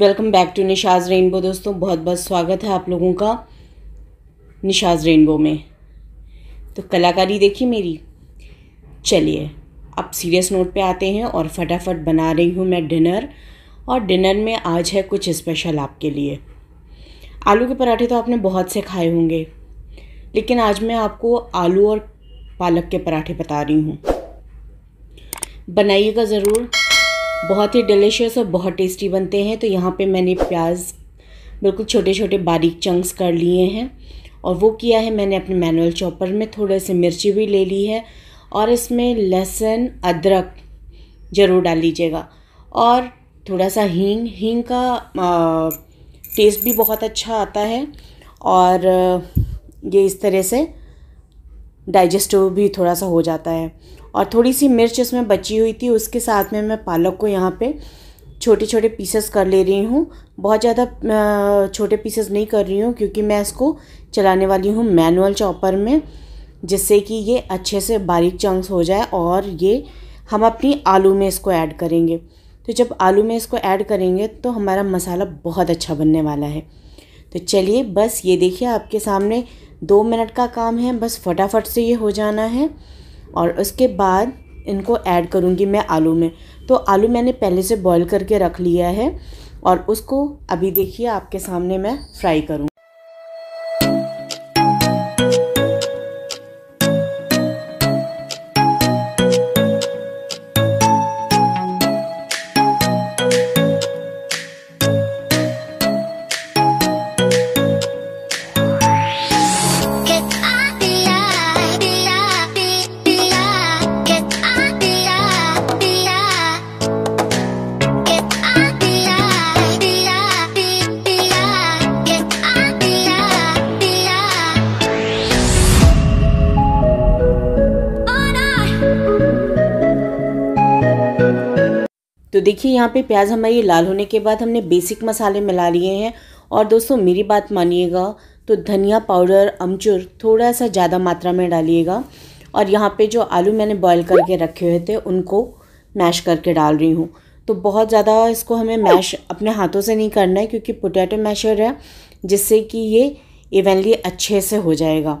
welcome back to Nisha's Rainbow दोस्तों बहुत बहुत स्वागत है आप लोगों का निशाज रेनबो में तो कलाकारी देखी मेरी चलिए अब सीरियस नोट पे आते हैं और फटाफट बना रही हूँ मैं डिनर और डिनर में आज है कुछ स्पेशल आपके लिए आलू के पराठे तो आपने बहुत से खाए होंगे लेकिन आज मैं आपको आलू और पालक के पराठे बता रही हूँ बनाइएगा ज़रूर बहुत ही डिलिशियस और बहुत टेस्टी बनते हैं तो यहाँ पे मैंने प्याज बिल्कुल छोटे छोटे बारीक चंक्स कर लिए हैं और वो किया है मैंने अपने मैनुअल चॉपर में थोड़े से मिर्ची भी ले ली है और इसमें लहसुन अदरक ज़रूर डाल लीजिएगा और थोड़ा सा हींग हींग का आ, टेस्ट भी बहुत अच्छा आता है और ये इस तरह से डाइजेस्टिव भी थोड़ा सा हो जाता है और थोड़ी सी मिर्च इसमें बची हुई थी उसके साथ में मैं पालक को यहाँ पे छोटे छोटे पीसेस कर ले रही हूँ बहुत ज़्यादा छोटे पीसेस नहीं कर रही हूँ क्योंकि मैं इसको चलाने वाली हूँ मैनुअल चॉपर में जिससे कि ये अच्छे से बारीक चंक्स हो जाए और ये हम अपनी आलू में इसको ऐड करेंगे तो जब आलू में इसको ऐड करेंगे तो हमारा मसाला बहुत अच्छा बनने वाला है तो चलिए बस ये देखिए आपके सामने दो मिनट का काम है बस फटाफट से ये हो जाना है और उसके बाद इनको ऐड करूँगी मैं आलू में तो आलू मैंने पहले से बॉईल करके रख लिया है और उसको अभी देखिए आपके सामने मैं फ्राई करूँ तो देखिए यहाँ पे प्याज हमारे लाल होने के बाद हमने बेसिक मसाले मिला लिए हैं और दोस्तों मेरी बात मानिएगा तो धनिया पाउडर अमचूर थोड़ा सा ज़्यादा मात्रा में डालिएगा और यहाँ पे जो आलू मैंने बॉईल करके रखे हुए थे उनको मैश करके डाल रही हूँ तो बहुत ज़्यादा इसको हमें मैश अपने हाथों से नहीं करना है क्योंकि पोटैटो मैशर है जिससे कि ये इवनली अच्छे से हो जाएगा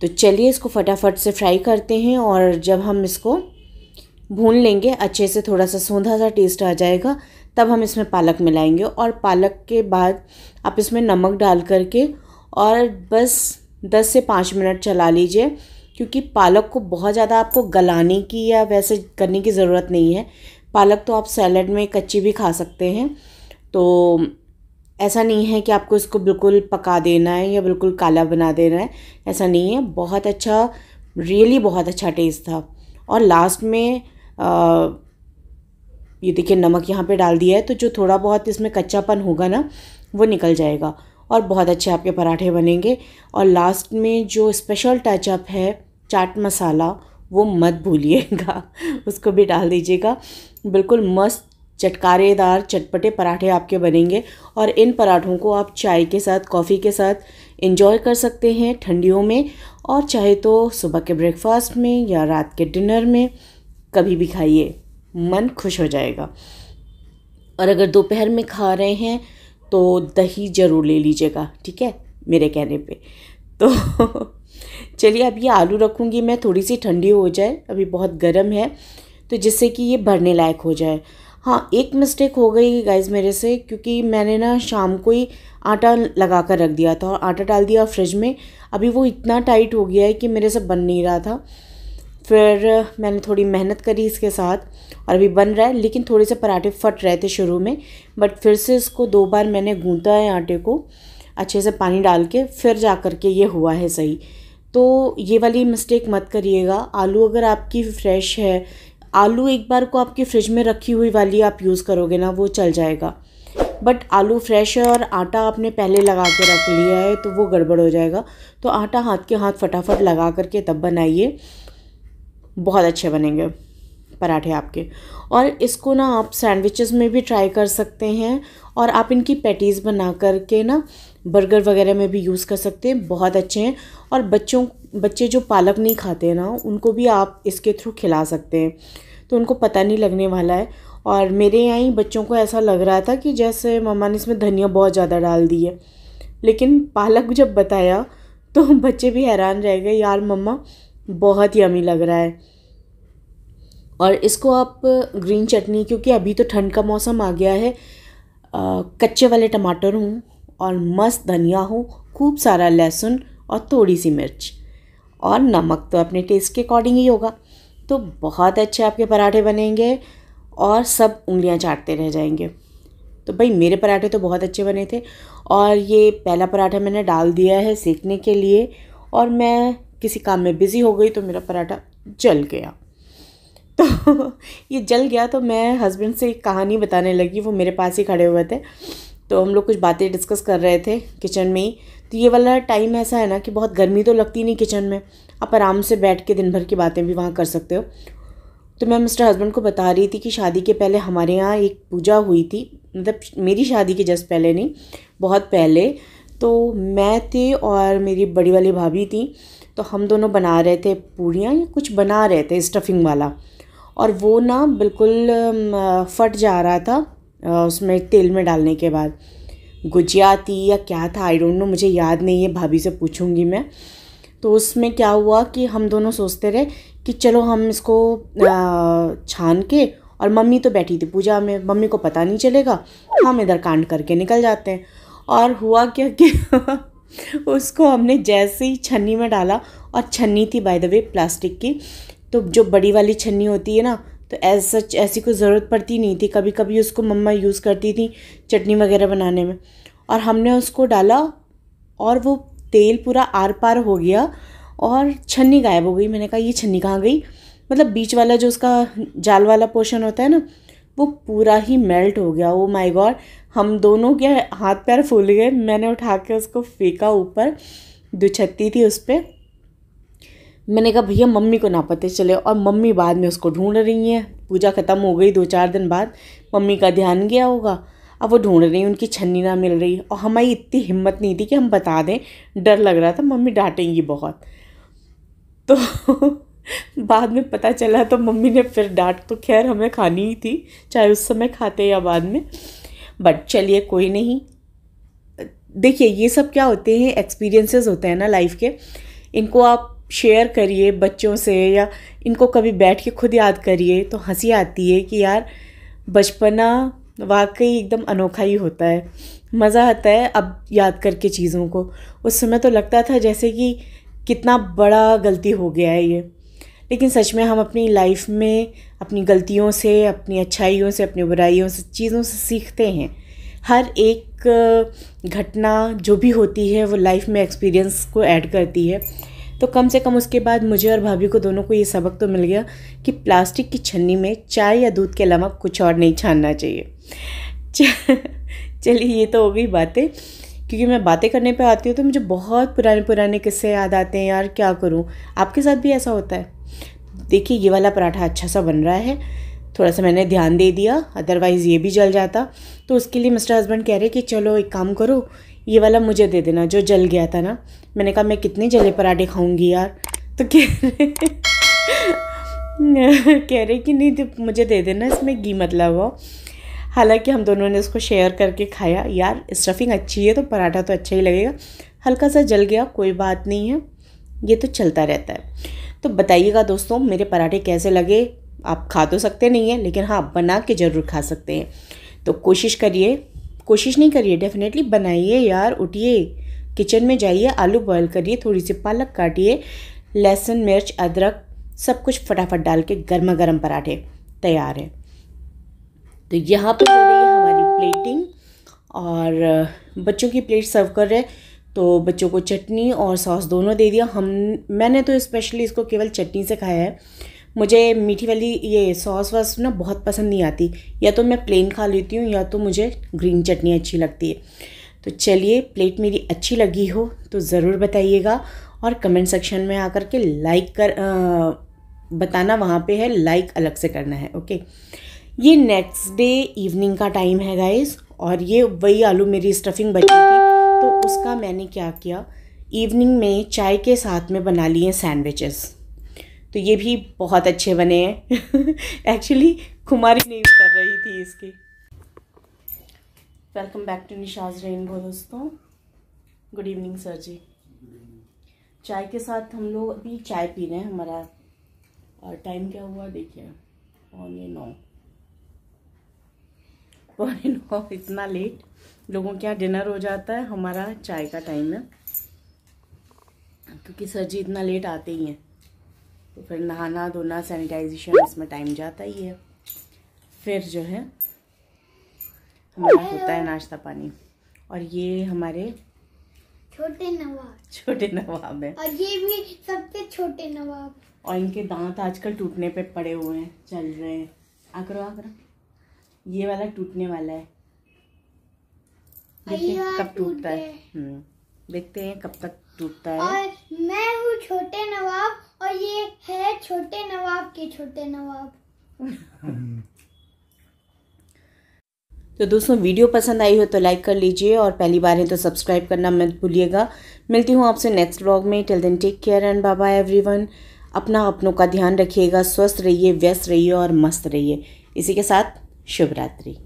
तो चलिए इसको फटाफट से फ्राई करते हैं और जब हम इसको भून लेंगे अच्छे से थोड़ा सा सोंधा सा टेस्ट आ जाएगा तब हम इसमें पालक मिलाएंगे और पालक के बाद आप इसमें नमक डाल करके और बस दस से पाँच मिनट चला लीजिए क्योंकि पालक को बहुत ज़्यादा आपको गलाने की या वैसे करने की ज़रूरत नहीं है पालक तो आप सैलड में कच्ची भी खा सकते हैं तो ऐसा नहीं है कि आपको इसको बिल्कुल पका देना है या बिल्कुल काला बना देना है ऐसा नहीं है बहुत अच्छा रियली बहुत अच्छा टेस्ट था और लास्ट में ये देखिए नमक यहाँ पे डाल दिया है तो जो थोड़ा बहुत इसमें कच्चापन होगा ना वो निकल जाएगा और बहुत अच्छे आपके पराठे बनेंगे और लास्ट में जो स्पेशल टचअप है चाट मसाला वो मत भूलिएगा उसको भी डाल दीजिएगा बिल्कुल मस्त चटकारेदार चटपटे पराठे आपके बनेंगे और इन पराठों को आप चाय के साथ कॉफ़ी के साथ इन्जॉय कर सकते हैं ठंडियों में और चाहे तो सुबह के ब्रेकफास्ट में या रात के डिनर में कभी भी खाइए मन खुश हो जाएगा और अगर दोपहर में खा रहे हैं तो दही ज़रूर ले लीजिएगा ठीक है मेरे कहने पे तो चलिए अब ये आलू रखूँगी मैं थोड़ी सी ठंडी हो जाए अभी बहुत गर्म है तो जिससे कि ये भरने लायक हो जाए हाँ एक मिस्टेक हो गई गाइज मेरे से क्योंकि मैंने ना शाम को ही आटा लगा कर रख दिया था और आटा डाल दिया फ्रिज में अभी वो इतना टाइट हो गया है कि मेरे से बन नहीं रहा था फिर मैंने थोड़ी मेहनत करी इसके साथ और अभी बन रहा है लेकिन थोड़े से पराठे फट रहे थे शुरू में बट फिर से इसको दो बार मैंने गूँता है आटे को अच्छे से पानी डाल के फिर जा कर के ये हुआ है सही तो ये वाली मिस्टेक मत करिएगा आलू अगर आपकी फ्रेश है आलू एक बार को आपकी फ्रिज में रखी हुई वाली आप यूज़ करोगे ना वो चल जाएगा बट आलू फ्रेश है और आटा आपने पहले लगा के रख लिया है तो वो गड़बड़ हो जाएगा तो आटा हाथ के हाथ फटाफट लगा करके तब बनाइए बहुत अच्छे बनेंगे पराठे आपके और इसको ना आप सैंडविचेस में भी ट्राई कर सकते हैं और आप इनकी पैटीज़ बना कर के ना बर्गर वगैरह में भी यूज़ कर सकते हैं बहुत अच्छे हैं और बच्चों बच्चे जो पालक नहीं खाते ना उनको भी आप इसके थ्रू खिला सकते हैं तो उनको पता नहीं लगने वाला है और मेरे यहाँ ही बच्चों को ऐसा लग रहा था कि जैसे मम्मा ने इसमें धनिया बहुत ज़्यादा डाल दी है लेकिन पालक जब बताया तो बच्चे भी हैरान रह गए यार मम्मा बहुत ही अमी लग रहा है और इसको आप ग्रीन uh, चटनी क्योंकि अभी तो ठंड का मौसम आ गया है आ, uh, कच्चे वाले टमाटर हूँ और मस्त धनिया हो खूब सारा लहसुन और थोड़ी सी मिर्च और नमक तो अपने टेस्ट के अकॉर्डिंग ही होगा तो बहुत अच्छे आपके पराठे बनेंगे और सब उंगलियां चाटते रह जाएंगे तो भाई मेरे पराठे तो बहुत अच्छे बने थे और ये पहला पराठा मैंने डाल दिया है सेकने के लिए और मैं किसी काम में बिज़ी हो गई तो मेरा पराठा जल गया तो ये जल गया तो मैं हस्बैंड से एक कहानी बताने लगी वो मेरे पास ही खड़े हुए थे तो हम लोग कुछ बातें डिस्कस कर रहे थे किचन में ही तो ये वाला टाइम ऐसा है ना कि बहुत गर्मी तो लगती नहीं किचन में आप आराम से बैठ के दिन भर की बातें भी वहाँ कर सकते हो तो मैं मिस्टर हस्बैंड को बता रही थी कि शादी के पहले हमारे यहाँ एक पूजा हुई थी मतलब मेरी शादी के जस्ट पहले नहीं बहुत पहले तो मैं थी और मेरी बड़ी वाली भाभी थी तो हम दोनों बना रहे थे पूड़ियाँ या कुछ बना रहे थे स्टफिंग वाला और वो ना बिल्कुल फट जा रहा था उसमें तेल में डालने के बाद गुजिया थी या क्या था आई डोंट नो मुझे याद नहीं है भाभी से पूछूंगी मैं तो उसमें क्या हुआ कि हम दोनों सोचते रहे कि चलो हम इसको छान के और मम्मी तो बैठी थी पूजा में मम्मी को पता नहीं चलेगा हम इधर कांड करके निकल जाते हैं और हुआ क्या कि उसको हमने जैसे ही छन्नी में डाला और छन्नी थी बाय द वे प्लास्टिक की तो जो बड़ी वाली छन्नी होती है ना तो एज सच ऐसी कोई ज़रूरत पड़ती नहीं थी कभी कभी उसको मम्मा यूज़ करती थी चटनी वगैरह बनाने में और हमने उसको डाला और वो तेल पूरा आर पार हो गया और छन्नी गायब हो गई मैंने कहा ये छन्नी कहाँ गई मतलब बीच वाला जो उसका जाल वाला पोर्शन होता है ना वो पूरा ही मेल्ट हो गया ओ माय गॉड हम दोनों के हाथ पैर फूल गए मैंने उठा के उसको फेंका ऊपर जो छत्ती थी उस पर मैंने कहा भैया मम्मी को ना पते चले और मम्मी बाद में उसको ढूंढ रही हैं पूजा ख़त्म हो गई दो चार दिन बाद मम्मी का ध्यान गया होगा अब वो ढूंढ रही उनकी छन्नी ना मिल रही और हमारी इतनी हिम्मत नहीं थी कि हम बता दें डर लग रहा था मम्मी डांटेंगी बहुत तो बाद में पता चला तो मम्मी ने फिर डांट तो खैर हमें खानी ही थी चाहे उस समय खाते या बाद में बट चलिए कोई नहीं देखिए ये सब क्या होते हैं एक्सपीरियंसेस होते हैं ना लाइफ के इनको आप शेयर करिए बच्चों से या इनको कभी बैठ के खुद याद करिए तो हंसी आती है कि यार बचपना वाकई एकदम अनोखा ही होता है मज़ा आता है अब याद करके चीज़ों को उस समय तो लगता था जैसे कि कितना बड़ा गलती हो गया है ये लेकिन सच में हम अपनी लाइफ में अपनी गलतियों से अपनी अच्छाइयों से अपनी बुराइयों से चीज़ों से सीखते हैं हर एक घटना जो भी होती है वो लाइफ में एक्सपीरियंस को ऐड करती है तो कम से कम उसके बाद मुझे और भाभी को दोनों को ये सबक तो मिल गया कि प्लास्टिक की छन्नी में चाय या दूध के अलावा कुछ और नहीं छानना चाहिए चलिए ये तो हो गई बातें क्योंकि मैं बातें करने पे आती हूँ तो मुझे बहुत पुराने पुराने किस्से याद आते हैं यार क्या करूँ आपके साथ भी ऐसा होता है देखिए ये वाला पराठा अच्छा सा बन रहा है थोड़ा सा मैंने ध्यान दे दिया अदरवाइज़ ये भी जल जाता तो उसके लिए मिस्टर हस्बैंड कह रहे कि चलो एक काम करो ये वाला मुझे दे देना जो जल गया था ना मैंने कहा मैं कितने जले पराठे खाऊंगी यार तो कह रहे कह रहे कि नहीं मुझे दे देना इसमें घी मतलब हो हालांकि हम दोनों ने इसको शेयर करके खाया यार स्टफिंग अच्छी है तो पराठा तो अच्छा ही लगेगा हल्का सा जल गया कोई बात नहीं है ये तो चलता रहता है तो बताइएगा दोस्तों मेरे पराठे कैसे लगे आप खा तो सकते नहीं हैं लेकिन हाँ बना के ज़रूर खा सकते हैं तो कोशिश करिए कोशिश नहीं करिए डेफिनेटली बनाइए यार उठिए किचन में जाइए आलू बॉयल करिए थोड़ी सी पालक काटिए लहसुन मिर्च अदरक सब कुछ फटाफट डाल के गर्मा गर्म पराठे तैयार हैं तो यहाँ पर हो रही है हमारी प्लेटिंग और बच्चों की प्लेट सर्व कर रहे हैं तो बच्चों को चटनी और सॉस दोनों दे दिया हम मैंने तो स्पेशली इसको केवल चटनी से खाया है मुझे मीठी वाली ये सॉस वॉस ना बहुत पसंद नहीं आती या तो मैं प्लेन खा लेती हूँ या तो मुझे ग्रीन चटनी अच्छी लगती है तो चलिए प्लेट मेरी अच्छी लगी हो तो ज़रूर बताइएगा और कमेंट सेक्शन में आकर के लाइक कर आ, बताना वहाँ पे है लाइक अलग से करना है ओके ये नेक्स्ट डे इवनिंग का टाइम है गाइज़ और ये वही आलू मेरी स्टफिंग बची थी तो उसका मैंने क्या किया इवनिंग में चाय के साथ में बना लिए सैंडविचेस तो ये भी बहुत अच्छे बने हैं एक्चुअली खुमारी नहीं उतर रही थी इसकी welcome back to Nisha's Rainbow दोस्तों गुड इवनिंग सर जी चाय के साथ हम लोग अभी चाय पी रहे हैं हमारा और टाइम क्या हुआ देखिए और ये नौ और इन इतना लेट लोगों के यहाँ डिनर हो जाता है हमारा चाय का टाइम है क्योंकि सर जी इतना लेट आते ही हैं तो फिर नहाना धोना सैनिटाइजेशन इसमें टाइम जाता ही है फिर जो है हमारा होता है नाश्ता पानी और ये हमारे छोटे नवाब छोटे नवाब है और ये भी सबसे छोटे नवाब और इनके दांत आजकल टूटने पे पड़े हुए हैं चल रहे हैं आकरो आकरो ये वाला टूटने वाला है देखते हैं कब टूटता है हम्म देखते हैं कब तक टूटता है और मैं हूँ छोटे नवाब और ये है छोटे नवाब के छोटे नवाब तो दोस्तों वीडियो पसंद आई हो तो लाइक कर लीजिए और पहली बार है तो सब्सक्राइब करना मत भूलिएगा मिलती हूँ आपसे नेक्स्ट ब्लॉग में till then take care and bye bye everyone अपना अपनों का ध्यान रखिएगा स्वस्थ रहिए व्यस्त रहिए और मस्त रहिए इसी के साथ शिवरात्रि